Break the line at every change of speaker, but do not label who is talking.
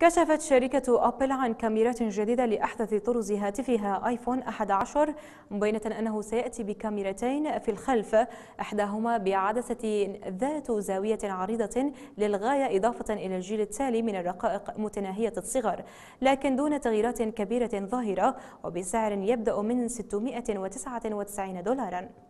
كشفت شركة أبل عن كاميرات جديدة لأحدث طرز هاتفها آيفون 11 مبينة أنه سيأتي بكاميرتين في الخلف إحداهما بعدسة ذات زاوية عريضة للغاية إضافة إلى الجيل التالي من الرقائق متناهية الصغر لكن دون تغييرات كبيرة ظاهرة وبسعر يبدأ من 699 دولارا